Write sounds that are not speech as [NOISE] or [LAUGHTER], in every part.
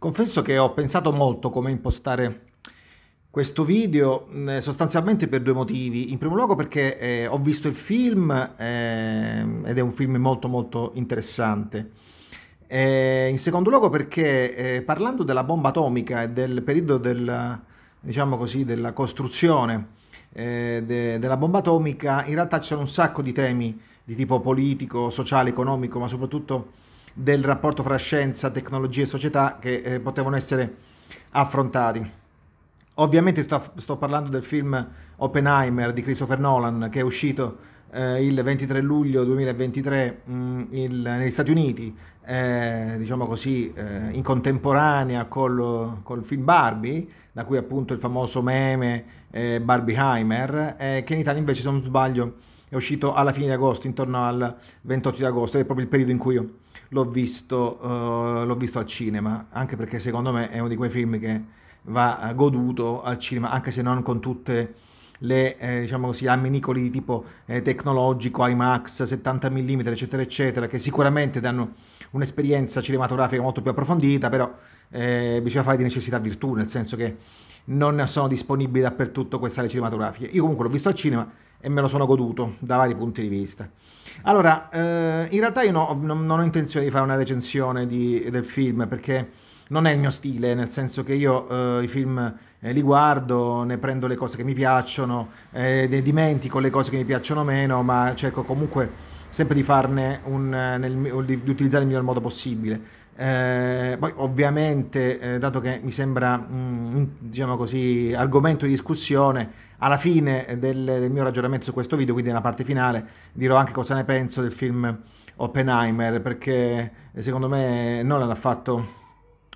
Confesso che ho pensato molto come impostare questo video mm, eh, sostanzialmente per due motivi. In primo luogo perché eh, ho visto il film eh, ed è un film molto molto interessante. Eh, in secondo luogo perché eh, parlando della bomba atomica e del periodo del, diciamo così, della costruzione eh, de, della bomba atomica, in realtà c'è un sacco di temi di tipo politico, sociale, economico, ma soprattutto del rapporto fra scienza, tecnologia e società che eh, potevano essere affrontati. Ovviamente sto, sto, parlando del film Oppenheimer di Christopher Nolan che è uscito eh, il 23 luglio 2023 mh, mm, il, negli Stati Uniti, eh, diciamo così, eh, in contemporanea col, col, film Barbie, da cui appunto il famoso meme eh, Barbieheimer, eh, che in Italia invece se non sbaglio è uscito alla fine di agosto, intorno al 28 di agosto, è proprio il periodo in cui io l'ho visto, uh, l'ho visto al cinema, anche perché secondo me è uno di quei film che va eh, goduto al cinema, anche se non con tutte le eh, diciamo così, amminicoli di tipo eh, tecnologico, IMAX, 70 mm, eccetera, eccetera, che sicuramente danno un'esperienza cinematografica molto più approfondita, però eh, bisogna fare di necessità virtù, nel senso che non sono disponibili dappertutto queste sale cinematografiche. Io comunque l'ho visto al cinema e me lo sono goduto da vari punti di vista. Allora, eh, in realtà io no, non, non, ho intenzione di fare una recensione di, del film perché non è il mio stile, nel senso che io eh, i film eh, li guardo, ne prendo le cose che mi piacciono, eh, ne dimentico le cose che mi piacciono meno, ma cerco comunque sempre di farne un, eh, nel, di, di utilizzare il miglior modo possibile. Eh, poi ovviamente, eh, dato che mi sembra mh, mm, diciamo così, argomento di discussione, alla fine del, del, mio ragionamento su questo video, quindi nella parte finale, dirò anche cosa ne penso del film Oppenheimer, perché eh, secondo me Nolan ha fatto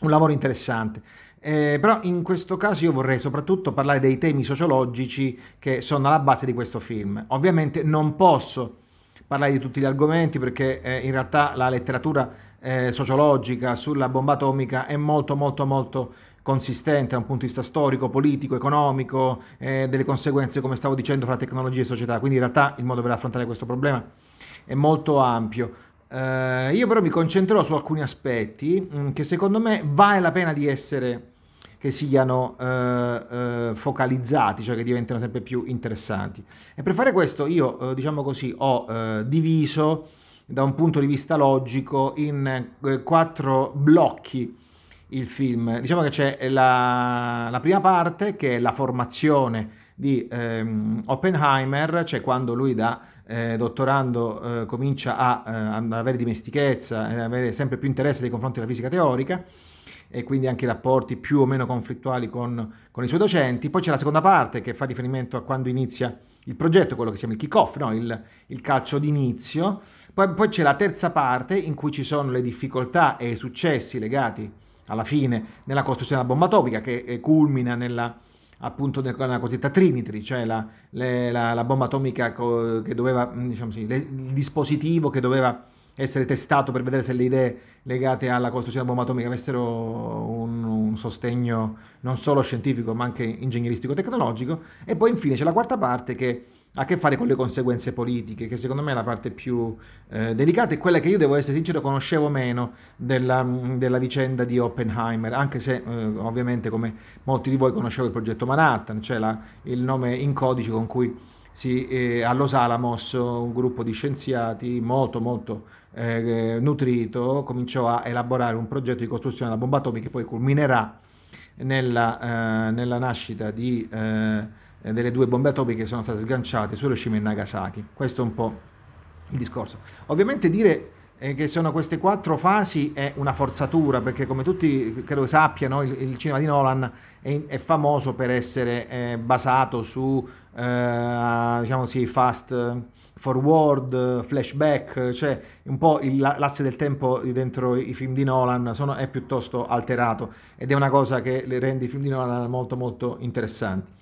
un lavoro interessante. Eh, però in questo caso io vorrei soprattutto parlare dei temi sociologici che sono alla base di questo film. Ovviamente non posso parlare di tutti gli argomenti perché eh, in realtà la letteratura eh, sociologica sulla bomba atomica è molto molto molto consistente da un punto di vista storico, politico, economico, eh, delle conseguenze, come stavo dicendo, fra tecnologia e società. Quindi in realtà il modo per affrontare questo problema è molto ampio. Uh, io però mi concentrerò su alcuni aspetti mh, mm, che secondo me vale la pena di essere che siano uh, uh, focalizzati, cioè che diventino sempre più interessanti. E per fare questo io, diciamo così, ho diviso da un punto di vista logico in quattro blocchi il film. Diciamo che c'è la, la prima parte che è la formazione di ehm, Oppenheimer, cioè quando lui da eh, dottorando eh, comincia a, eh, ad avere dimestichezza, e eh, avere sempre più interesse nei confronti della fisica teorica e quindi anche rapporti più o meno conflittuali con, con, i suoi docenti. Poi c'è la seconda parte che fa riferimento a quando inizia il progetto, quello che si chiama il kick-off, no? il, il, calcio d'inizio. Poi, poi c'è la terza parte in cui ci sono le difficoltà e i successi legati a alla fine nella costruzione della bomba atomica che eh, culmina nella, appunto nella cosiddetta Trinity, cioè la, le, la, la bomba atomica che doveva, mm, diciamo sì, le, il dispositivo che doveva essere testato per vedere se le idee legate alla costruzione della bomba atomica avessero un, un sostegno non solo scientifico ma anche ingegneristico-tecnologico e poi infine c'è la quarta parte che ha a che fare con le conseguenze politiche, che secondo me è la parte più eh, delicata e quella che io devo essere sincero conoscevo meno della, della vicenda di Oppenheimer, anche se eh, ovviamente come molti di voi conoscevo il progetto Manhattan, cioè la, il nome in codice con cui si, eh, a Los Alamos un gruppo di scienziati molto molto eh, nutrito cominciò a elaborare un progetto di costruzione della bomba atomica che poi culminerà nella, eh, nella nascita di... Eh, eh, delle due bombe atomiche che sono state sganciate su Hiroshima e Nagasaki. Questo è un po' il discorso. Ovviamente dire eh, che sono queste quattro fasi è una forzatura, perché come tutti credo sappiano, il, il cinema di Nolan è, è famoso per essere eh, basato su, eh, diciamo sì, fast forward, flashback, cioè un po' il, l'asse del tempo dentro i film di Nolan sono, è piuttosto alterato ed è una cosa che rende i film di Nolan molto molto interessanti.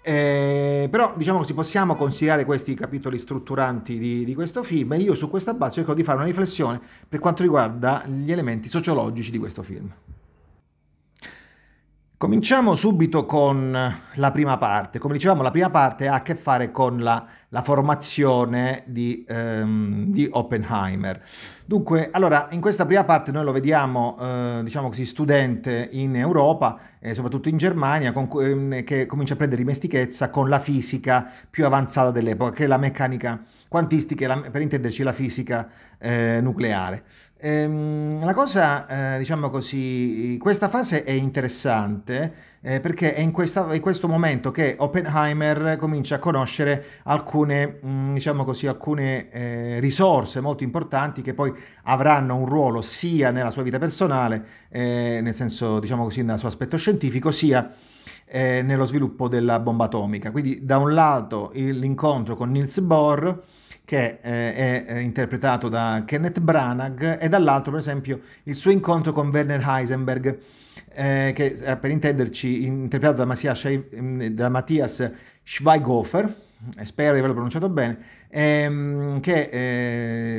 Eh, però diciamo così possiamo considerare questi capitoli strutturanti di, di, questo film e io su questa base cerco di fare una riflessione per quanto riguarda gli elementi sociologici di questo film. Cominciamo subito con la prima parte. Come dicevamo, la prima parte ha a che fare con la, la formazione di, ehm, di, Oppenheimer. Dunque, allora, in questa prima parte noi lo vediamo, eh, diciamo così, studente in Europa, eh, soprattutto in Germania, con, eh, che comincia a prendere dimestichezza con la fisica più avanzata dell'epoca, che è la meccanica quantistica, la, per intenderci la fisica eh, nucleare. Ehm, la cosa, eh, diciamo così, questa fase è interessante eh, perché è in, questa, in, questo momento che Oppenheimer comincia a conoscere alcune, mh, mm, diciamo così, alcune eh, risorse molto importanti che poi avranno un ruolo sia nella sua vita personale, eh, nel senso, diciamo così, nel suo aspetto scientifico, sia eh, nello sviluppo della bomba atomica. Quindi da un lato l'incontro con Niels Bohr, che eh, è eh, interpretato da Kenneth Branagh, e dall'altro, per esempio, il suo incontro con Werner Heisenberg, eh, che eh, per intenderci interpretato da, Masia, mm, da Matthias Schweighofer spero di averlo pronunciato bene, ehm, che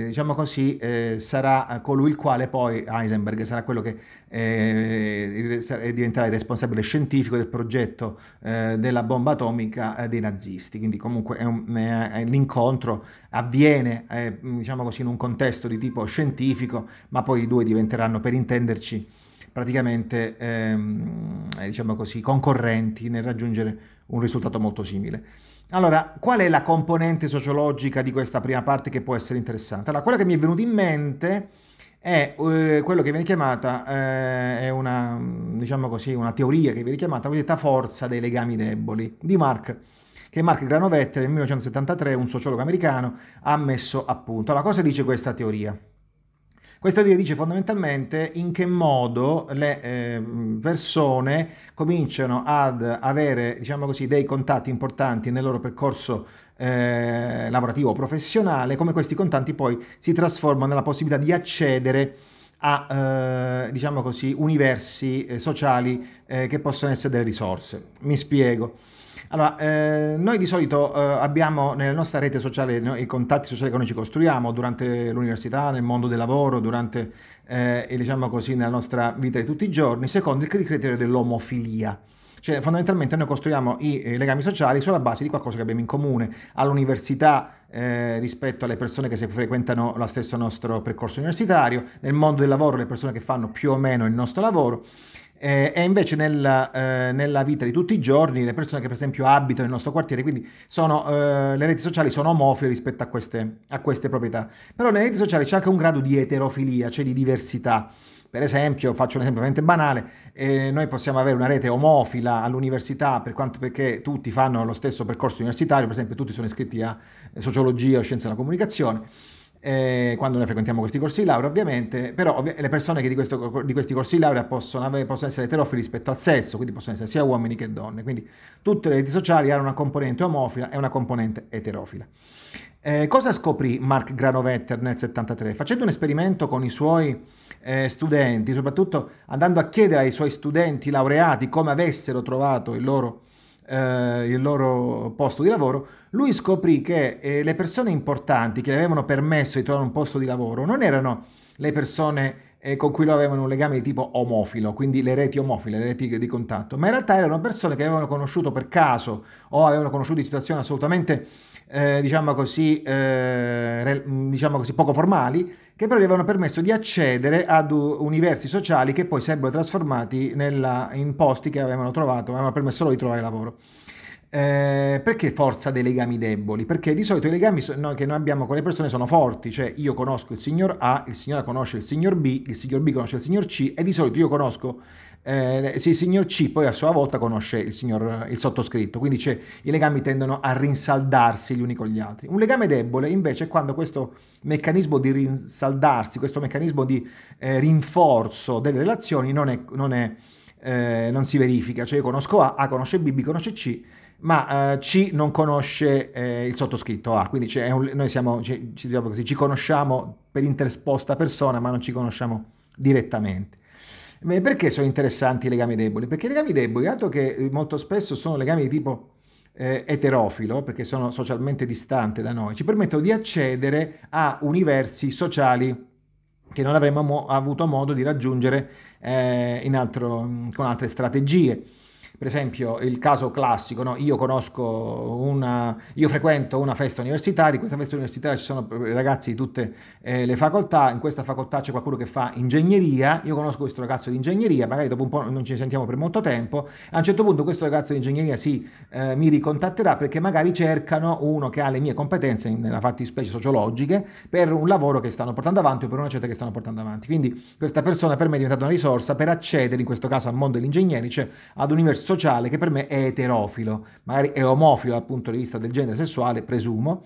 eh, diciamo così eh, sarà colui il quale poi Heisenberg sarà quello che eh, diventerà il responsabile scientifico del progetto eh, della bomba atomica eh, dei nazisti. Quindi comunque è un, è, è, l'incontro avviene eh, diciamo così in un contesto di tipo scientifico, ma poi i due diventeranno per intenderci praticamente ehm, diciamo così concorrenti nel raggiungere un risultato molto simile. Allora, qual è la componente sociologica di questa prima parte che può essere interessante? Allora, quella che mi è venuta in mente è eh, quello che viene chiamata, eh, è una, diciamo così, una teoria che viene chiamata la cosiddetta forza dei legami deboli di Mark, che Mark Granovetter nel 1973, un sociologo americano, ha messo a punto. Allora, cosa dice questa teoria? Questa teoria dice fondamentalmente in che modo le eh, persone cominciano ad avere, diciamo così, dei contatti importanti nel loro percorso eh, lavorativo professionale, come questi contatti poi si trasformano nella possibilità di accedere a eh, diciamo così, universi eh, sociali eh, che possono essere delle risorse. Mi spiego. Allora, eh, noi di solito eh, abbiamo nella nostra rete sociale no, i contatti sociali che noi ci costruiamo durante l'università, nel mondo del lavoro, durante, eh, e, diciamo così, nella nostra vita di tutti i giorni, secondo il criterio dell'omofilia. Cioè, fondamentalmente noi costruiamo i eh, legami sociali sulla base di qualcosa che abbiamo in comune. All'università eh, rispetto alle persone che frequentano lo stesso nostro percorso universitario, nel mondo del lavoro le persone che fanno più o meno il nostro lavoro eh, e invece nella, eh, nella, vita di tutti i giorni le persone che per esempio abitano nel nostro quartiere, quindi sono, eh, le reti sociali sono omofili rispetto a queste, a queste, proprietà. Però nelle reti sociali c'è anche un grado di eterofilia, cioè di diversità. Per esempio, faccio un esempio veramente banale, eh, noi possiamo avere una rete omofila all'università per quanto, perché tutti fanno lo stesso percorso universitario, per esempio tutti sono iscritti a sociologia o scienze della comunicazione eh, quando noi frequentiamo questi corsi di laurea ovviamente, però ovvi- le persone che di, questo, di questi corsi di laurea possono, avere, possono, essere eterofili rispetto al sesso, quindi possono essere sia uomini che donne, quindi tutte le reti sociali hanno una componente omofila e una componente eterofila. Eh, cosa scoprì Mark Granovetter nel 73? Facendo un esperimento con i suoi eh, studenti, soprattutto andando a chiedere ai suoi studenti laureati come avessero trovato il loro eh, il loro posto di lavoro, lui scoprì che eh, le persone importanti che le avevano permesso di trovare un posto di lavoro non erano le persone eh, con cui lo avevano un legame di tipo omofilo, quindi le reti omofile, le reti di contatto, ma in realtà erano persone che avevano conosciuto per caso o avevano conosciuto in situazioni assolutamente eh, diciamo, così, eh, diciamo così, poco formali, che però gli avevano permesso di accedere ad universi sociali che poi sarebbero trasformati nella, in posti che avevano trovato, avevano permesso loro di trovare lavoro. Eh, perché forza dei legami deboli? Perché di solito i legami so- no, che noi abbiamo con le persone sono forti, cioè io conosco il signor A, il signor A conosce il signor B, il signor B conosce il signor C e di solito io conosco eh, il signor C poi a sua volta conosce il, signor, il sottoscritto, quindi i legami tendono a rinsaldarsi gli uni con gli altri. Un legame debole invece è quando questo meccanismo di rinsaldarsi, questo meccanismo di eh, rinforzo delle relazioni non, è, non, è, eh, non si verifica, cioè io conosco A, A conosce B, B conosce C, ma eh, C non conosce eh, il sottoscritto A, quindi un, noi siamo, ci, ci, diciamo così, ci conosciamo per intersposta persona, ma non ci conosciamo direttamente. Perché sono interessanti i legami deboli? Perché i legami deboli, dato che eh, molto spesso sono legami di tipo eh, eterofilo, perché sono socialmente distanti da noi, ci permettono di accedere a universi sociali che non avremmo mo- avuto modo di raggiungere eh, altro, con altre strategie per esempio il caso classico, no? io conosco una, io frequento una festa universitaria, in questa festa universitaria ci sono ragazzi di tutte eh, le facoltà, in questa facoltà c'è qualcuno che fa ingegneria, io conosco questo ragazzo di ingegneria, magari dopo un po' non ci sentiamo per molto tempo, a un certo punto questo ragazzo di ingegneria sì, eh, mi ricontatterà perché magari cercano uno che ha le mie competenze, nella fattispecie sociologiche, per un lavoro che stanno portando avanti o per una certa che stanno portando avanti. Quindi questa persona per me è diventata una risorsa per accedere in questo caso al mondo degli ingegneri, cioè ad università sociale che per me è eterofilo, magari è omofilo dal punto di vista del genere sessuale, presumo,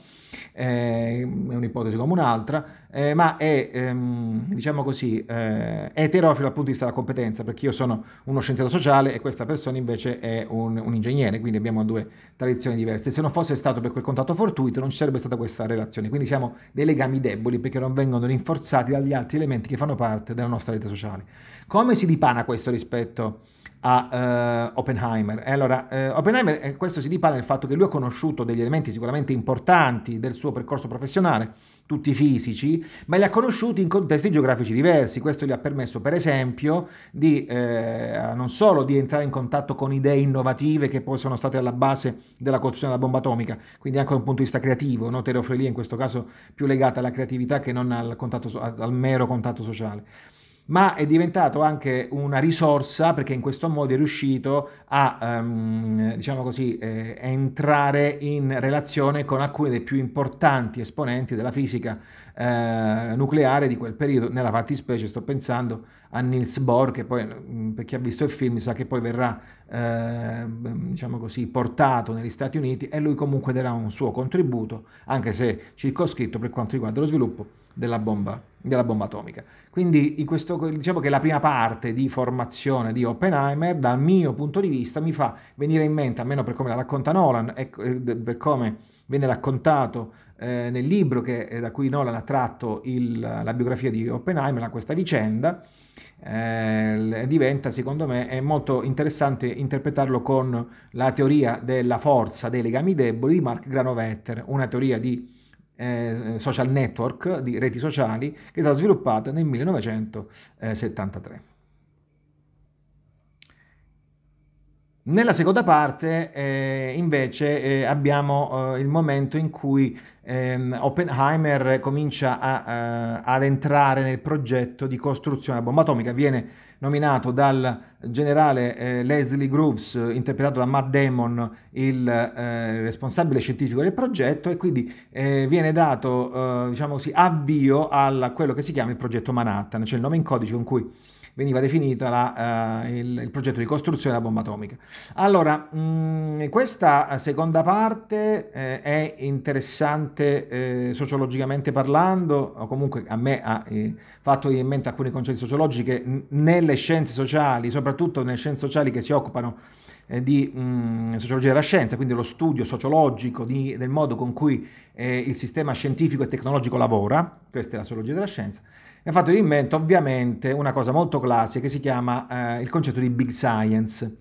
eh, è un'ipotesi come un'altra, eh, ma è, ehm, diciamo così, eh, eterofilo dal punto di vista della competenza, perché io sono uno scienziato sociale e questa persona invece è un, un ingegnere, quindi abbiamo due tradizioni diverse. Se non fosse stato per quel contatto fortuito non ci sarebbe stata questa relazione, quindi siamo dei legami deboli perché non vengono rinforzati dagli altri elementi che fanno parte della nostra rete sociale. Come si dipana questo rispetto a uh, Oppenheimer. E allora, uh, Oppenheimer, eh, questo si dipara nel fatto che lui ha conosciuto degli elementi sicuramente importanti del suo percorso professionale, tutti fisici, ma li ha conosciuti in contesti geografici diversi. Questo gli ha permesso, per esempio, di, eh, non solo di entrare in contatto con idee innovative che poi sono state alla base della costruzione della bomba atomica, quindi anche da un punto di vista creativo, no? Tereofrelia in questo caso più legata alla creatività che non al, contatto, al mero contatto sociale ma è diventato anche una risorsa perché in questo modo è riuscito a, um, diciamo così, eh, entrare in relazione con alcuni dei più importanti esponenti della fisica eh, nucleare di quel periodo. Nella fattispecie sto pensando a Niels Bohr, che poi, mm, per chi ha visto il film, sa che poi verrà, eh, diciamo così, portato negli Stati Uniti e lui comunque darà un suo contributo, anche se circoscritto per quanto riguarda lo sviluppo della bomba della bomba atomica. Quindi in questo, diciamo che la prima parte di formazione di Oppenheimer, dal mio punto di vista, mi fa venire in mente, almeno per come la racconta Nolan, e ecco, eh, per come viene raccontato eh, nel libro che, eh, da cui Nolan ha tratto il, la biografia di Oppenheimer, questa vicenda, eh, diventa secondo me molto interessante interpretarlo con la teoria della forza dei legami deboli di Mark Granovetter, una teoria di eh, social network di reti sociali che è stata sviluppata nel 1973. Nella seconda parte eh, invece eh, abbiamo eh, il momento in cui ehm, Oppenheimer comincia a, a, eh, ad entrare nel progetto di costruzione della bomba atomica, viene nominato dal generale eh, Leslie Groves, interpretato da Matt Damon, il eh, responsabile scientifico del progetto, e quindi eh, viene dato eh, diciamo così, avvio a quello che si chiama il progetto Manhattan, cioè il nome in codice con cui veniva definita la, eh, il, il, progetto di costruzione della bomba atomica. Allora, mh, mm, questa seconda parte eh, è interessante eh, sociologicamente parlando, o comunque a me ha eh, fatto in mente alcuni concetti sociologici che nelle scienze sociali, soprattutto nelle scienze sociali che si occupano eh, di mh, mm, sociologia della scienza, quindi lo studio sociologico di, del modo con cui eh, il sistema scientifico e tecnologico lavora, questa è la sociologia della scienza, e ha fatto in mente ovviamente una cosa molto classica che si chiama eh, il concetto di big science.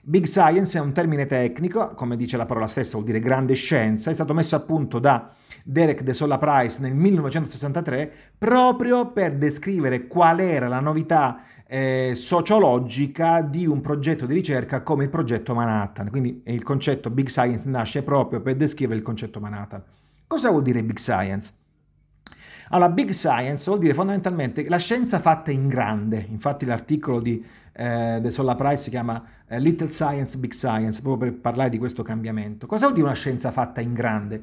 Big science è un termine tecnico, come dice la parola stessa, vuol dire grande scienza, è stato messo a punto da Derek de Sola Price nel 1963 proprio per descrivere qual era la novità eh, sociologica di un progetto di ricerca come il progetto Manhattan. Quindi il concetto Big Science nasce proprio per descrivere il concetto Manhattan. Cosa vuol dire Big Science? Allora, big science vuol dire fondamentalmente la scienza fatta in grande, infatti l'articolo di eh, The Solar Price si chiama eh, Little Science, Big Science, proprio per parlare di questo cambiamento. Cosa vuol dire una scienza fatta in grande?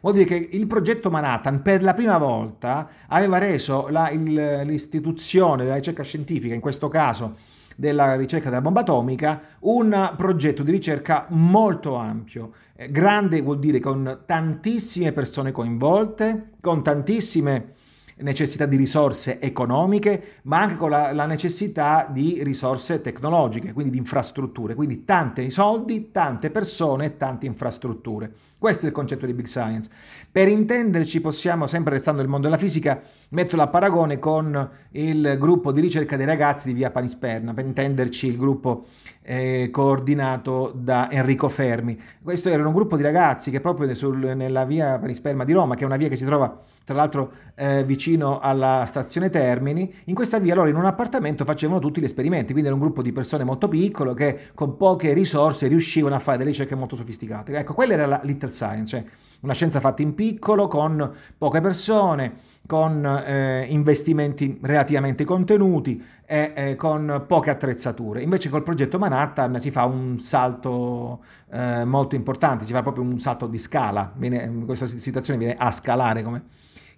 Vuol dire che il progetto Manhattan per la prima volta aveva reso la, il, l'istituzione della ricerca scientifica, in questo caso della ricerca della bomba atomica, un progetto di ricerca molto ampio. Eh, grande vuol dire con tantissime persone coinvolte, con tantissime necessità di risorse economiche, ma anche con la, la, necessità di risorse tecnologiche, quindi di infrastrutture, quindi tanti soldi, tante persone, tante infrastrutture. Questo è il concetto di Big Science. Per intenderci possiamo, sempre restando nel mondo della fisica, metterlo a paragone con il gruppo di ricerca dei ragazzi di Via Panisperna, per intenderci il gruppo eh, coordinato da Enrico Fermi. Questo era un gruppo di ragazzi che proprio sul, nella via Panisperma di Roma, che è una via che si trova tra l'altro eh, vicino alla stazione Termini, in questa via loro in un appartamento facevano tutti gli esperimenti, quindi era un gruppo di persone molto piccolo che con poche risorse riuscivano a fare delle ricerche molto sofisticate. Ecco, quella era la Little Science, cioè una scienza fatta in piccolo con poche persone con eh, investimenti relativamente contenuti e eh, con poche attrezzature. Invece col progetto Manhattan si fa un salto eh, molto importante, si fa proprio un salto di scala, viene, questa situazione viene a scalare come,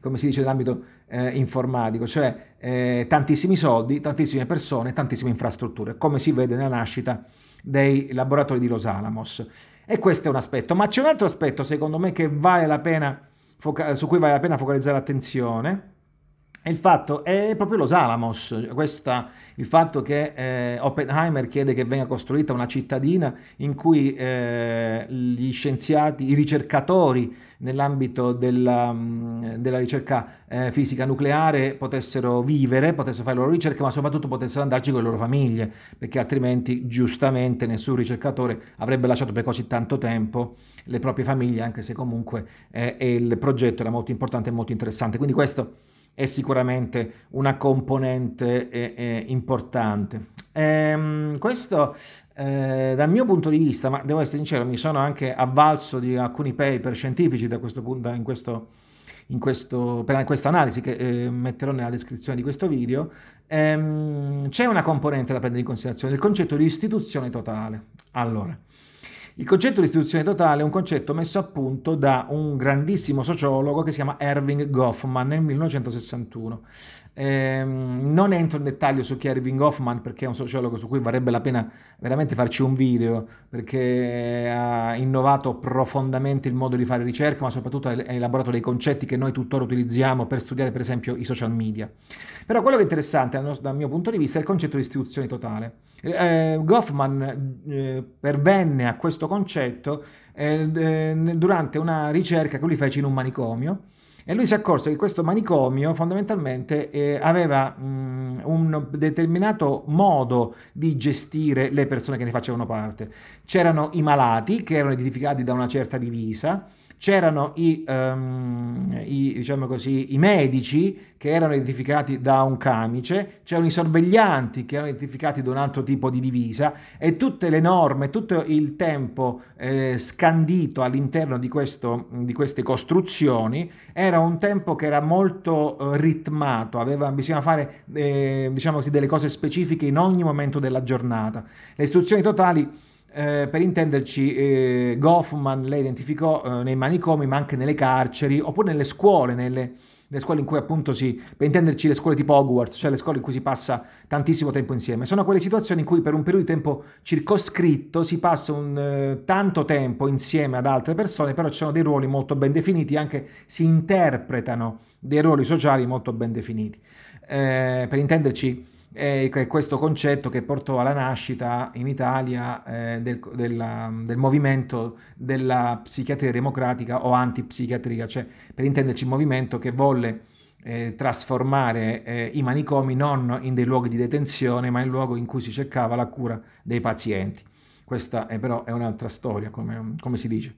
come si dice nell'ambito eh, informatico, cioè eh, tantissimi soldi, tantissime persone, tantissime infrastrutture, come si vede nella nascita dei laboratori di Los Alamos. E questo è un aspetto, ma c'è un altro aspetto secondo me che vale la pena foca- su cui vale la pena focalizzare l'attenzione il fatto è proprio Los Alamos, questa, il fatto che eh, Oppenheimer chiede che venga costruita una cittadina in cui eh, gli scienziati, i ricercatori nell'ambito della, mm, della ricerca eh, fisica nucleare potessero vivere, potessero fare le loro ricerche, ma soprattutto potessero andarci con le loro famiglie, perché altrimenti giustamente nessun ricercatore avrebbe lasciato per così tanto tempo le proprie famiglie, anche se comunque eh, il progetto era molto importante e molto interessante. Quindi questo è sicuramente una componente eh, eh, importante. Ehm, questo eh, dal mio punto di vista, ma devo essere sincero, mi sono anche avvalso di alcuni paper scientifici da questo punto, in questo, in questo, per questa analisi che eh, metterò nella descrizione di questo video, ehm, c'è una componente da prendere in considerazione, il concetto di istituzione totale. Allora, il concetto di istituzione totale è un concetto messo a punto da un grandissimo sociologo che si chiama Erving Goffman nel 1961. Eh, non entro in dettaglio su chi è Irving Goffman perché è un sociologo su cui varrebbe la pena veramente farci un video perché ha innovato profondamente il modo di fare ricerca ma soprattutto ha elaborato dei concetti che noi tuttora utilizziamo per studiare per esempio i social media. Però quello che è interessante dal mio punto di vista è il concetto di istituzione totale. Eh, Goffman eh, pervenne a questo concetto eh, eh, durante una ricerca che lui fece in un manicomio e lui si accorse che questo manicomio fondamentalmente eh, aveva mh, mm, un determinato modo di gestire le persone che ne facevano parte. C'erano i malati che erano identificati da una certa divisa, c'erano i, um, i, diciamo così, i, medici che erano identificati da un camice, c'erano i sorveglianti che erano identificati da un altro tipo di divisa e tutte le norme, tutto il tempo eh, scandito all'interno di, questo, di queste costruzioni era un tempo che era molto eh, ritmato, aveva, bisognava fare eh, diciamo così, delle cose specifiche in ogni momento della giornata. Le istruzioni totali eh, per intenderci, eh, Goffman le identificò eh, nei manicomi, ma anche nelle carceri, oppure nelle scuole, nelle, nelle scuole in cui appunto si, per intenderci le scuole tipo Hogwarts, cioè le scuole in cui si passa tantissimo tempo insieme, sono quelle situazioni in cui per un periodo di tempo circoscritto si passa un, eh, tanto tempo insieme ad altre persone, però ci sono dei ruoli molto ben definiti, anche si interpretano dei ruoli sociali molto ben definiti. Eh, per intenderci e questo concetto che portò alla nascita in Italia eh, del, della, del, movimento della psichiatria democratica o antipsichiatria, cioè per intenderci il movimento che volle eh, trasformare eh, i manicomi non in dei luoghi di detenzione, ma in luoghi in cui si cercava la cura dei pazienti. Questa è, però è un'altra storia, come, come si dice.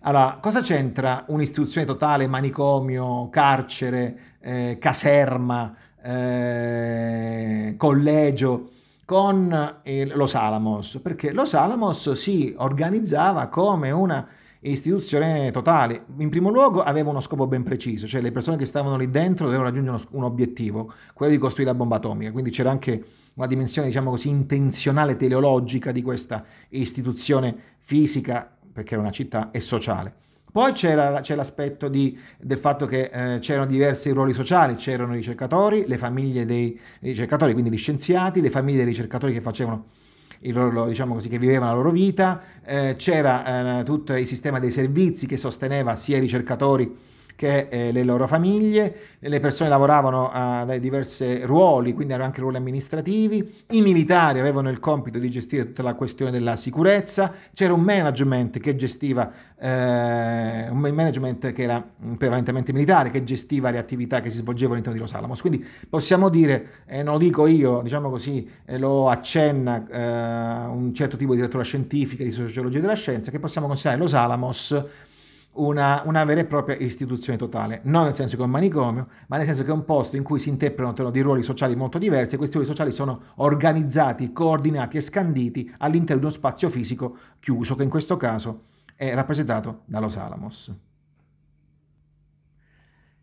Allora, cosa c'entra un'istituzione totale, manicomio, carcere, eh, caserma, eh, collegio con il, Los Alamos, perché Los Alamos si organizzava come una istituzione totale. In primo luogo aveva uno scopo ben preciso, cioè le persone che stavano lì dentro dovevano raggiungere un obiettivo, quello di costruire la bomba atomica, quindi c'era anche una dimensione, diciamo così, intenzionale teleologica di questa istituzione fisica, perché era una città, e sociale. Poi c'era, c'è l'aspetto di, del fatto che eh, c'erano diversi ruoli sociali, c'erano i ricercatori, le famiglie dei ricercatori, quindi gli scienziati, le famiglie dei ricercatori che facevano il loro, diciamo così, che vivevano la loro vita, eh, c'era eh, tutto il sistema dei servizi che sosteneva sia i ricercatori che eh, le loro famiglie, le persone lavoravano a, diversi ruoli, quindi erano anche ruoli amministrativi, i militari avevano il compito di gestire tutta la questione della sicurezza, c'era un management che gestiva, eh, un management che era prevalentemente militare, che gestiva le attività che si svolgevano all'interno di Los Alamos, quindi possiamo dire, eh, non lo dico io, diciamo così, lo accenna eh, un certo tipo di letteratura scientifica, di sociologia della scienza, che possiamo considerare Los Alamos una, una, vera e propria istituzione totale, non nel senso che è un manicomio, ma nel senso che è un posto in cui si interpretano dei ruoli sociali molto diversi e questi ruoli sociali sono organizzati, coordinati e scanditi all'interno di uno spazio fisico chiuso che in questo caso è rappresentato da Los Alamos.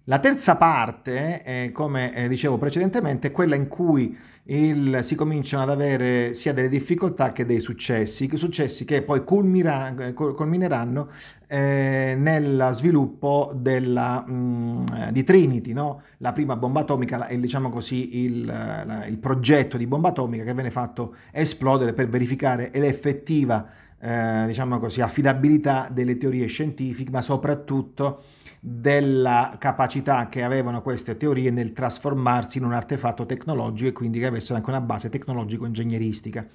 La terza parte, eh, come eh, dicevo precedentemente, è quella in cui il, si cominciano ad avere sia delle difficoltà che dei successi, successi che poi culmira, eh, culmineranno eh, nello sviluppo della, mh, mm, eh, di Trinity, no? la prima bomba atomica e diciamo così il, la, il, progetto di bomba atomica che venne fatto esplodere per verificare l'effettiva eh, diciamo così, affidabilità delle teorie scientifiche, ma soprattutto della capacità che avevano queste teorie nel trasformarsi in un artefatto tecnologico e quindi che avessero anche una base tecnologico-ingegneristica.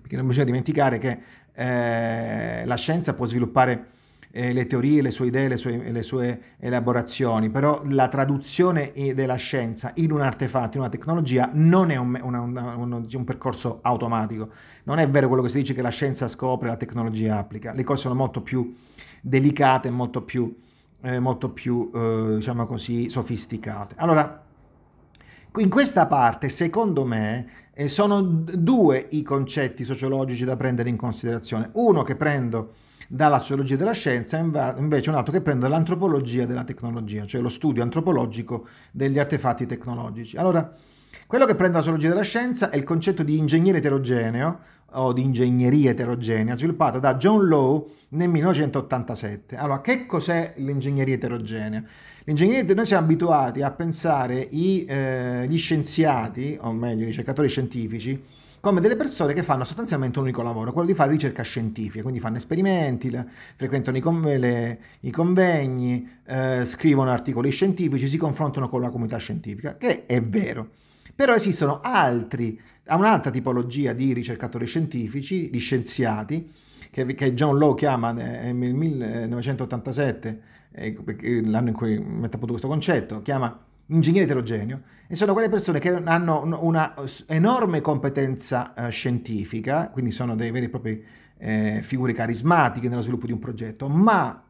Perché non bisogna dimenticare che eh, la scienza può sviluppare eh, le teorie, le sue idee, le sue, le sue, elaborazioni, però la traduzione eh, della scienza in un artefatto, in una tecnologia, non è un, una, una, un, un percorso automatico. Non è vero quello che si dice che la scienza scopre, la tecnologia applica. Le cose sono molto più delicate, molto più eh, molto più, eh, diciamo così, sofisticate. Allora, in questa parte, secondo me, eh, sono due i concetti sociologici da prendere in considerazione. Uno che prendo dalla sociologia della scienza, invece un altro che prendo dall'antropologia della tecnologia, cioè lo studio antropologico degli artefatti tecnologici. Allora, quello che prende la sociologia della scienza è il concetto di ingegnere eterogeneo o di ingegneria eterogenea sviluppata da John Lowe nel 1987. Allora, che cos'è l'ingegneria eterogenea? L'ingegneria, noi siamo abituati a pensare i, eh, gli scienziati, o meglio i ricercatori scientifici, come delle persone che fanno sostanzialmente un unico lavoro, quello di fare ricerca scientifica, quindi fanno esperimenti, le, frequentano i, conve, le, i convegni, eh, scrivono articoli scientifici, si confrontano con la comunità scientifica, che è vero. Però esistono altri, un'altra tipologia di ricercatori scientifici, di scienziati, che, che John Lowe chiama eh, nel 1987, eh, l'anno in cui mette a punto questo concetto, chiama ingegnere eterogeneo, e sono quelle persone che hanno una enorme competenza eh, scientifica, quindi sono dei veri e propri eh, figure carismatiche nello sviluppo di un progetto, ma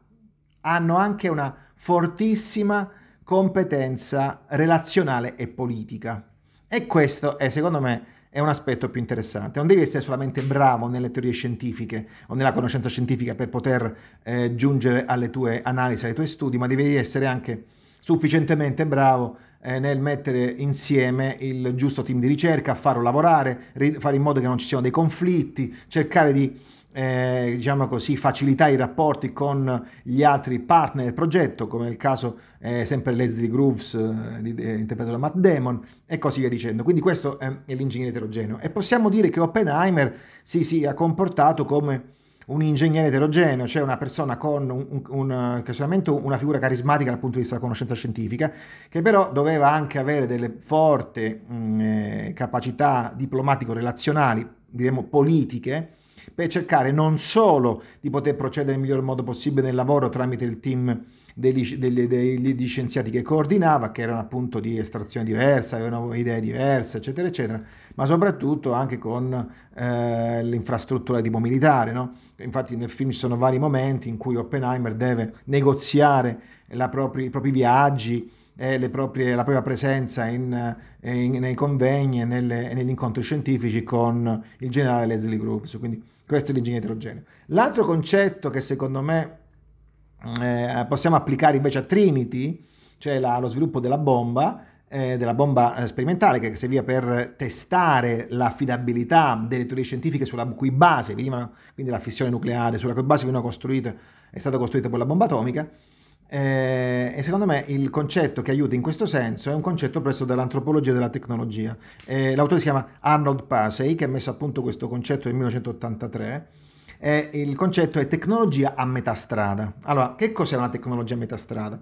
hanno anche una fortissima competenza relazionale e politica. E questo è, secondo me, è un aspetto più interessante. Non devi essere solamente bravo nelle teorie scientifiche o nella conoscenza scientifica per poter eh, giungere alle tue analisi, ai tuoi studi, ma devi essere anche sufficientemente bravo eh, nel mettere insieme il giusto team di ricerca, farlo lavorare, fare in modo che non ci siano dei conflitti, cercare di eh, diciamo così, facilitare i rapporti con gli altri partner del progetto, come nel caso eh, sempre Leslie Grooves, eh, di, eh, interpretato da Matt Damon, e così via dicendo. Quindi questo è l'ingegnere eterogeneo. E possiamo dire che Oppenheimer si sia comportato come un ingegnere eterogeneo, cioè una persona con un, un, che una figura carismatica dal punto di vista della conoscenza scientifica, che però doveva anche avere delle forti mm, eh, capacità diplomatico-relazionali, diremmo politiche, per cercare non solo di poter procedere nel miglior modo possibile nel lavoro tramite il team dei, dei, licenziati che coordinava, che erano appunto di estrazione diversa, avevano idee diverse, eccetera, eccetera, ma soprattutto anche con eh, l'infrastruttura tipo militare. No? Infatti nel film ci sono vari momenti in cui Oppenheimer deve negoziare propri, i propri viaggi, eh, proprie, la propria presenza in, in, nei convegni e negli incontri scientifici con il generale Leslie Groves. Quindi questo è l'ingegno eterogeneo. L'altro concetto che secondo me eh, possiamo applicare invece a Trinity, cioè la, lo sviluppo della bomba, eh, della bomba eh, sperimentale che serviva per testare l'affidabilità delle teorie scientifiche sulla cui base venivano, quindi la fissione nucleare, sulla cui base veniva costruita, è stata costruita poi la bomba atomica, eh, e secondo me il concetto che aiuta in questo senso è un concetto preso dall'antropologia della tecnologia. Eh, l'autore si chiama Arnold Pasey, che ha messo a punto questo concetto nel 1983. Eh, il concetto è tecnologia a metà strada. Allora, che cos'è una tecnologia a metà strada?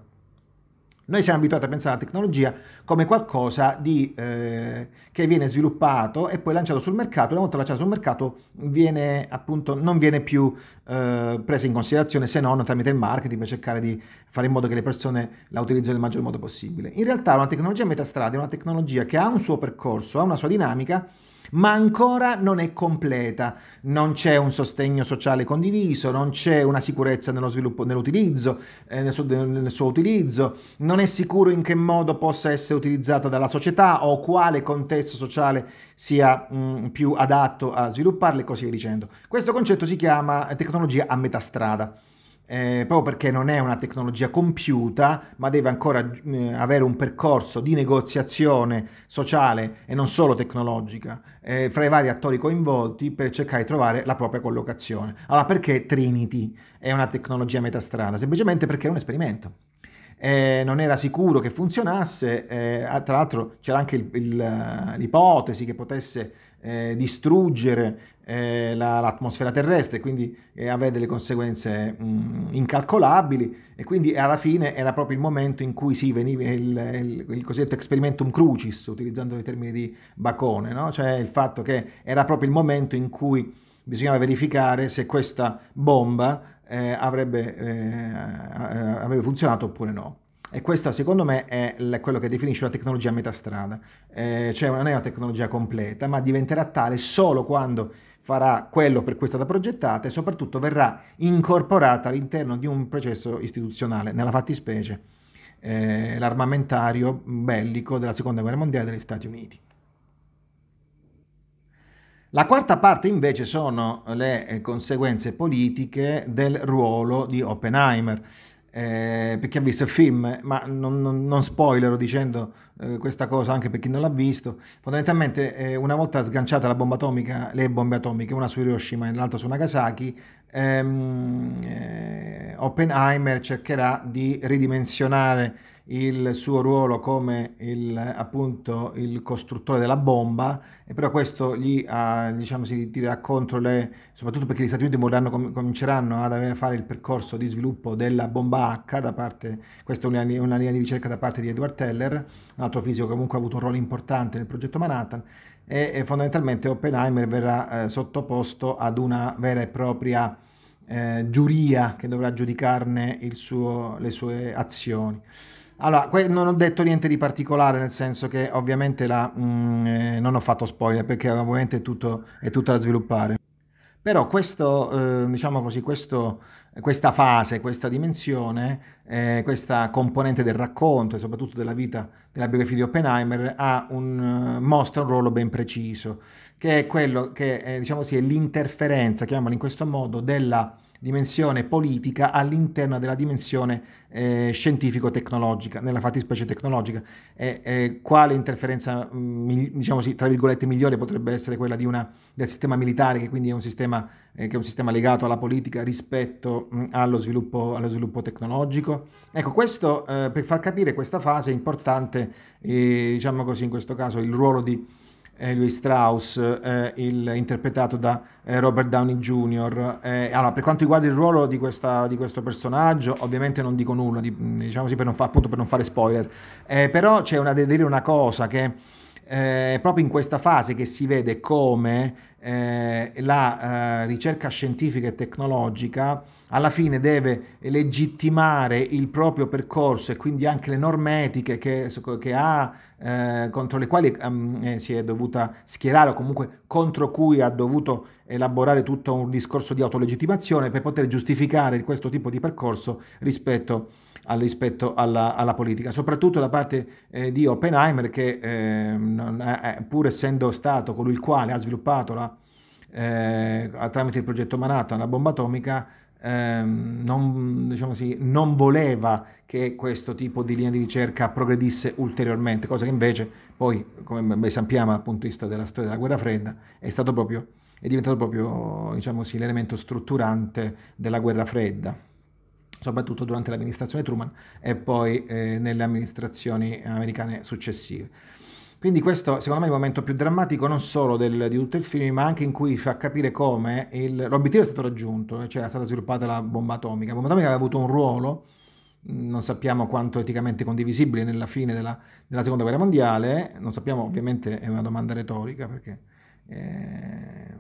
Noi siamo abituati a pensare alla tecnologia come qualcosa di, eh, che viene sviluppato e poi lanciato sul mercato, una volta lanciato sul mercato viene, appunto, non viene più eh, presa in considerazione se non tramite il marketing per cercare di fare in modo che le persone la utilizzino nel maggior modo possibile. In realtà una tecnologia metastrada è una tecnologia che ha un suo percorso, ha una sua dinamica ma ancora non è completa. Non c'è un sostegno sociale condiviso, non c'è una sicurezza nello sviluppo, nell'utilizzo, eh, nel, suo, nel suo utilizzo, non è sicuro in che modo possa essere utilizzata dalla società o quale contesto sociale sia mh, mm, più adatto a svilupparla e così via dicendo. Questo concetto si chiama tecnologia a metà strada eh, proprio perché non è una tecnologia compiuta, ma deve ancora eh, avere un percorso di negoziazione sociale e non solo tecnologica eh, fra i vari attori coinvolti per cercare di trovare la propria collocazione. Allora, perché Trinity è una tecnologia metastrada? Semplicemente perché è un esperimento. Eh, non era sicuro che funzionasse, eh, tra l'altro c'era anche il, il, eh, l'ipotesi che potesse eh, distruggere eh, la, l'atmosfera terrestre, quindi eh, avere delle conseguenze mh, incalcolabili e quindi alla fine era proprio il momento in cui si veniva il, il, il cosiddetto experimentum crucis, utilizzando i termini di Bacone, no? cioè il fatto che era proprio il momento in cui bisognava verificare se questa bomba eh, avrebbe, eh, avrebbe funzionato oppure no. E questa secondo me è quello che definisce una tecnologia a metà strada, eh, cioè non è una tecnologia completa, ma diventerà tale solo quando farà quello per cui è stata progettata e soprattutto verrà incorporata all'interno di un processo istituzionale, nella fattispecie eh, l'armamentario bellico della seconda guerra mondiale degli Stati Uniti. La quarta parte invece sono le eh, conseguenze politiche del ruolo di Oppenheimer eh, per chi ha visto il film, ma non, non, non spoilero dicendo eh, questa cosa anche per chi non l'ha visto, fondamentalmente eh, una volta sganciata la bomba atomica, le bombe atomiche, una su Hiroshima e l'altra su Nagasaki, ehm, eh, Oppenheimer cercherà di ridimensionare il suo ruolo come il, appunto il costruttore della bomba, e però questo gli ha, diciamo, si tirerà contro le, soprattutto perché gli Stati Uniti vorranno, cominceranno ad avere, fare il percorso di sviluppo della bomba H da parte, questa è una, una linea di ricerca da parte di Edward Teller, un altro fisico che comunque ha avuto un ruolo importante nel progetto Manhattan, e, e fondamentalmente Oppenheimer verrà eh, sottoposto ad una vera e propria... Eh, giuria che dovrà giudicarne suo, le sue azioni. Allora, que- non ho detto niente di particolare, nel senso che ovviamente la, mh, mm, eh, non ho fatto spoiler perché ovviamente è tutto, è tutto da sviluppare. Però questo, eh, diciamo così, questo, questa fase, questa dimensione, eh, questa componente del racconto e soprattutto della vita della biografia di Oppenheimer un, eh, mostra un ruolo ben preciso, che è quello che eh, diciamo così, è l'interferenza, chiamiamolo in questo modo, della dimensione politica all'interno della dimensione eh, scientifico-tecnologica, nella fattispecie tecnologica. E, e quale interferenza, mm, diciamo sì, tra virgolette, migliore potrebbe essere quella una, del sistema militare, che quindi è un sistema, eh, è un sistema legato alla politica rispetto mh, mm, allo, sviluppo, allo, sviluppo, tecnologico? Ecco, questo eh, per far capire questa fase è importante, eh, diciamo così, in questo caso il ruolo di eh, Louis Strauss, eh, il, interpretato da eh, Robert Downey Jr. Eh, allora, per quanto riguarda il ruolo di, questa, di questo personaggio, ovviamente non dico nulla, di, diciamo così per non, fa, appunto per non fare spoiler, eh, però c'è una, da dire una cosa che eh, proprio in questa fase che si vede come eh, la ricerca scientifica e tecnologica alla fine deve legittimare il proprio percorso e quindi anche le norme etiche che, che ha eh, contro le quali ehm, eh, si è dovuta schierare o comunque contro cui ha dovuto elaborare tutto un discorso di autolegittimazione per poter giustificare questo tipo di percorso rispetto a rispetto alla, alla, politica, soprattutto da parte eh, di Oppenheimer che eh, è, pur essendo stato colui il quale ha sviluppato la, eh, tramite il progetto Manhattan la bomba atomica, ehm, non, diciamo così, non voleva che questo tipo di linea di ricerca progredisse ulteriormente, cosa che invece poi, come ben sappiamo dal punto di vista della storia della guerra fredda, è stato proprio è diventato proprio diciamo così, l'elemento strutturante della guerra fredda, soprattutto durante l'amministrazione Truman e poi eh, nelle amministrazioni americane successive. Quindi questo secondo me è il momento più drammatico non solo del, di tutto il film, ma anche in cui fa capire come il, l'obiettivo è stato raggiunto, cioè è stata sviluppata la bomba atomica. La bomba atomica aveva avuto un ruolo, mm, non sappiamo quanto eticamente condivisibile nella fine della, della seconda guerra mondiale, non sappiamo ovviamente, è una domanda retorica perché eh,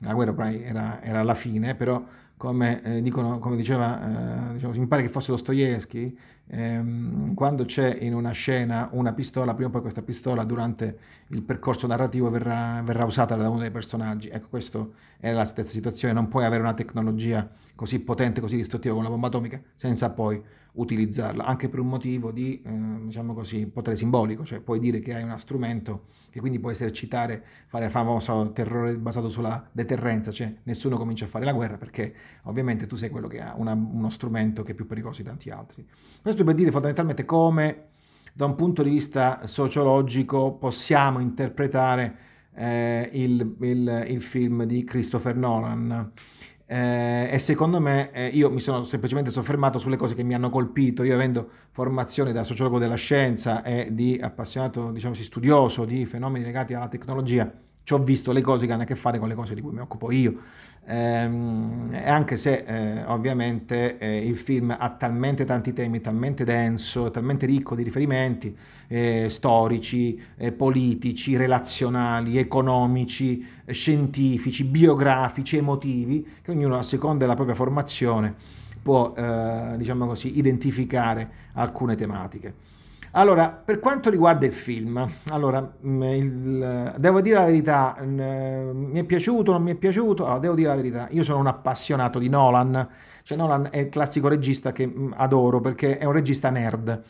la guerra era, era alla fine, però come, eh, dicono, come diceva, eh, diciamo, mi pare che fosse Dostoevsky, ehm, quando c'è in una scena una pistola, prima o poi questa pistola durante il percorso narrativo verrà, verrà usata da uno dei personaggi. Ecco, questa è la stessa situazione, non puoi avere una tecnologia così potente, così distruttiva come la bomba atomica, senza poi utilizzarla, anche per un motivo di, eh, diciamo così, potere simbolico, cioè puoi dire che hai uno strumento che quindi puoi esercitare, fare il famoso terrore basato sulla deterrenza, cioè nessuno comincia a fare la guerra perché ovviamente tu sei quello che ha una, uno strumento che è più pericoloso di tanti altri. Questo per dire fondamentalmente come da un punto di vista sociologico possiamo interpretare eh, il, il, il film di Christopher Nolan. Eh, e secondo me eh, io mi sono semplicemente soffermato sulle cose che mi hanno colpito, io avendo formazione da sociologo della scienza e di appassionato, diciamo, studioso di fenomeni legati alla tecnologia, ci ho visto le cose che hanno a che fare con le cose di cui mi occupo io. Eh, anche se eh, ovviamente eh, il film ha talmente tanti temi, talmente denso, talmente ricco di riferimenti, eh, storici, eh, politici, relazionali, economici, eh, scientifici, biografici, emotivi, che ognuno a seconda della propria formazione può, eh, diciamo così, identificare alcune tematiche. Allora, per quanto riguarda il film, allora, mm, il, devo dire la verità, mm, eh, mi è piaciuto, non mi è piaciuto, allora, devo dire la verità, io sono un appassionato di Nolan, cioè Nolan è il classico regista che mm, adoro perché è un regista nerd,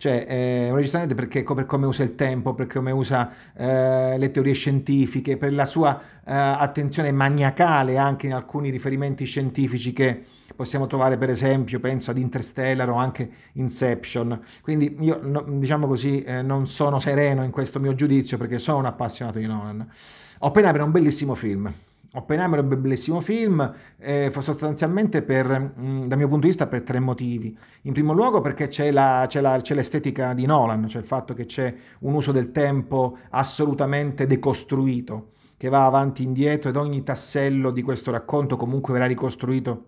cioè, è un regista nerd perché, per come usa il tempo, per come usa eh, le teorie scientifiche, per la sua eh, attenzione maniacale anche in alcuni riferimenti scientifici che possiamo trovare per esempio, penso ad Interstellar o anche Inception. Quindi io, no, diciamo così, eh, non sono sereno in questo mio giudizio perché sono un appassionato di Nolan. Oppenheimer è un bellissimo film, Oppenheimer è un bellissimo film, eh, sostanzialmente per, mh, mm, dal mio punto di vista per tre motivi. In primo luogo perché c'è, la, c'è, la, c'è, l'estetica di Nolan, cioè il fatto che c'è un uso del tempo assolutamente decostruito, che va avanti e indietro ed ogni tassello di questo racconto comunque verrà ricostruito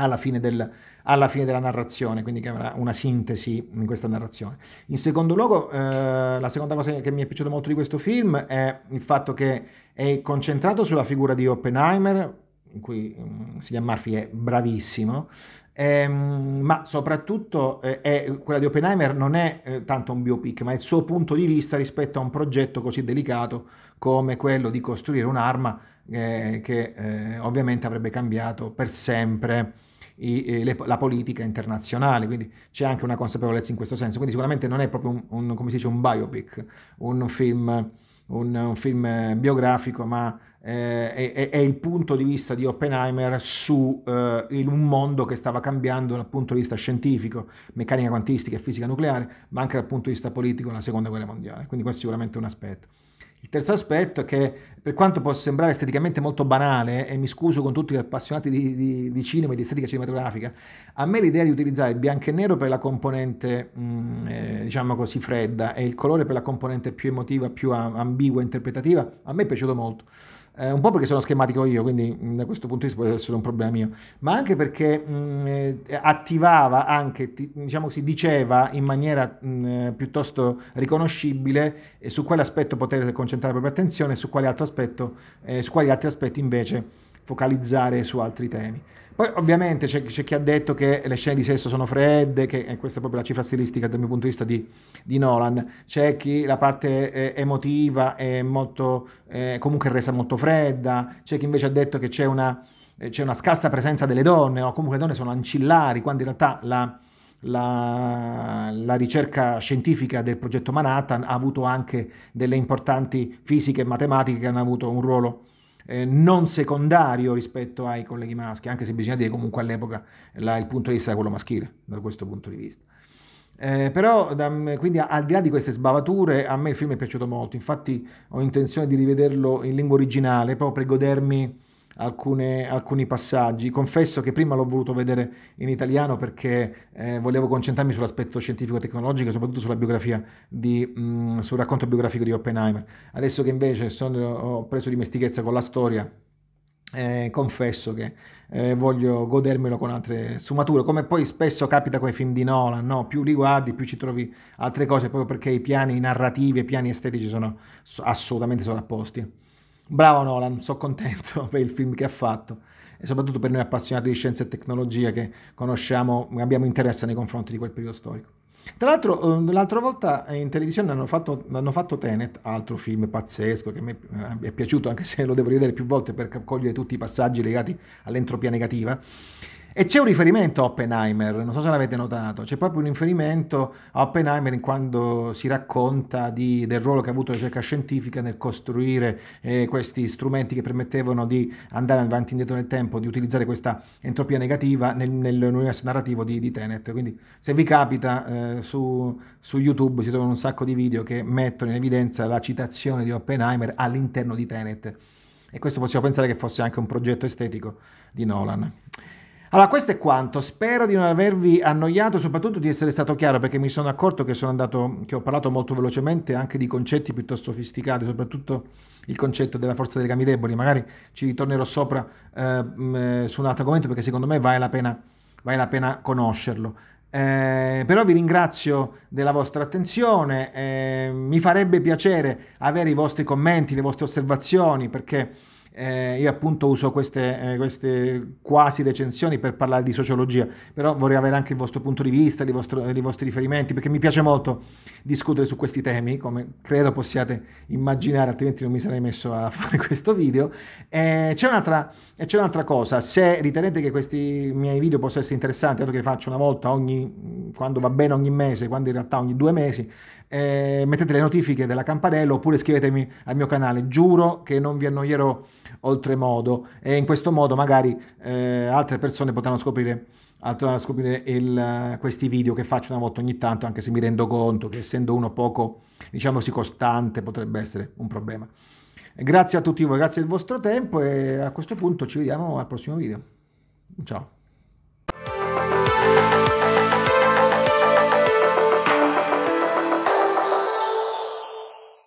alla fine, del, alla fine della narrazione, quindi che avrà una sintesi in questa narrazione. In secondo luogo, eh, la seconda cosa che mi è piaciuta molto di questo film è il fatto che è concentrato sulla figura di Oppenheimer, in cui mm, Silvia Murphy è bravissimo, ehm, ma soprattutto eh, è, quella di Oppenheimer non è eh, tanto un biopic, ma è il suo punto di vista rispetto a un progetto così delicato come quello di costruire un'arma eh, che eh, ovviamente avrebbe cambiato per sempre i, le, la politica internazionale, quindi c'è anche una consapevolezza in questo senso, quindi sicuramente non è proprio un, un, dice, un biopic, un film, un, un film eh, biografico, ma eh, è, è, il punto di vista di Oppenheimer su eh, il, un mondo che stava cambiando dal punto di vista scientifico, meccanica quantistica e fisica nucleare, ma anche dal punto di vista politico la seconda guerra mondiale. Quindi questo è sicuramente un aspetto. Il terzo aspetto è che, per quanto possa sembrare esteticamente molto banale, e mi scuso con tutti gli appassionati di, di, di cinema e di estetica cinematografica, a me l'idea di utilizzare il bianco e nero per la componente, mh, mm, eh, diciamo così, fredda e il colore per la componente più emotiva, più ambigua, interpretativa, a me è piaciuto molto. Eh, un po' perché sono schematico io, quindi mm, da questo punto di vista può essere un problema mio, ma anche perché mh, mm, eh, attivava anche, ti, diciamo così, diceva in maniera mh, mm, eh, piuttosto riconoscibile eh, su quale aspetto poter concentrare la propria attenzione e su eh, su quali altri aspetti invece focalizzare su altri temi. Poi ovviamente c'è, c'è, chi ha detto che le scene di sesso sono fredde, che eh, questa è proprio la cifra stilistica dal mio punto di vista di, di Nolan, c'è chi la parte eh, emotiva è molto, eh, comunque resa molto fredda, c'è chi invece ha detto che c'è una, eh, c'è una scarsa presenza delle donne, o comunque le donne sono ancillari, quando in realtà la, la, la, ricerca scientifica del progetto Manhattan ha avuto anche delle importanti fisiche e matematiche che hanno avuto un ruolo eh, non secondario rispetto ai colleghi maschi, anche se bisogna dire comunque all'epoca la, il punto di vista era quello maschile, da questo punto di vista. Eh, però da, quindi al di là di queste sbavature a me il film è piaciuto molto, infatti ho intenzione di rivederlo in lingua originale proprio per godermi alcune, alcuni passaggi. Confesso che prima l'ho voluto vedere in italiano perché eh, volevo concentrarmi sull'aspetto scientifico-tecnologico, e soprattutto sulla biografia di, mh, mm, sul racconto biografico di Oppenheimer. Adesso che invece sono, ho preso dimestichezza con la storia, eh, confesso che eh, voglio godermelo con altre sfumature, come poi spesso capita con i film di Nolan, no? più li guardi più ci trovi altre cose, proprio perché i piani narrativi e i piani estetici sono assolutamente sovrapposti. Bravo Nolan, sono contento [LAUGHS] per il film che ha fatto e soprattutto per noi appassionati di scienza e tecnologia che conosciamo, abbiamo interesse nei confronti di quel periodo storico. Tra l'altro, ehm, l'altra volta in televisione hanno fatto, hanno fatto Tenet, altro film pazzesco che mi eh, è piaciuto, anche se lo devo rivedere più volte per cogliere tutti i passaggi legati all'entropia negativa. E c'è un riferimento a Oppenheimer, non so se l'avete notato, c'è proprio un riferimento a Oppenheimer in quando si racconta di, del ruolo che ha avuto la ricerca scientifica nel costruire eh, questi strumenti che permettevano di andare avanti e indietro nel tempo, di utilizzare questa entropia negativa nel, nell'universo narrativo di, di, Tenet. Quindi se vi capita eh, su, su YouTube si trovano un sacco di video che mettono in evidenza la citazione di Oppenheimer all'interno di Tenet. E questo possiamo pensare che fosse anche un progetto estetico di Nolan. Allora, questo è quanto. Spero di non avervi annoiato, soprattutto di essere stato chiaro, perché mi sono accorto che, sono andato, che ho parlato molto velocemente anche di concetti piuttosto sofisticati, soprattutto il concetto della forza dei legami deboli. Magari ci ritornerò sopra eh, eh, su un altro argomento, perché secondo me vale la pena, vale la pena conoscerlo. Eh, però vi ringrazio della vostra attenzione, eh, mi farebbe piacere avere i vostri commenti, le vostre osservazioni, perché eh, io appunto uso queste, eh, queste, quasi recensioni per parlare di sociologia, però vorrei avere anche il vostro punto di vista, i vostri, vostri riferimenti, perché mi piace molto discutere su questi temi, come credo possiate immaginare, altrimenti non mi sarei messo a [LAUGHS] fare questo video. Eh, c'è, un'altra, eh, c'è, un'altra, cosa, se ritenete che questi miei video possano essere interessanti, dato che li faccio una volta ogni, quando va bene ogni mese, quando in realtà ogni due mesi, eh, mettete le notifiche della campanella oppure iscrivetemi al mio canale, giuro che non vi annoierò oltremodo e in questo modo magari eh, altre persone potranno scoprire a scoprire il, eh, questi video che faccio una volta ogni tanto, anche se mi rendo conto che essendo uno poco, diciamo così, costante potrebbe essere un problema. Grazie a tutti voi, grazie del vostro tempo e a questo punto ci vediamo al prossimo video. Ciao.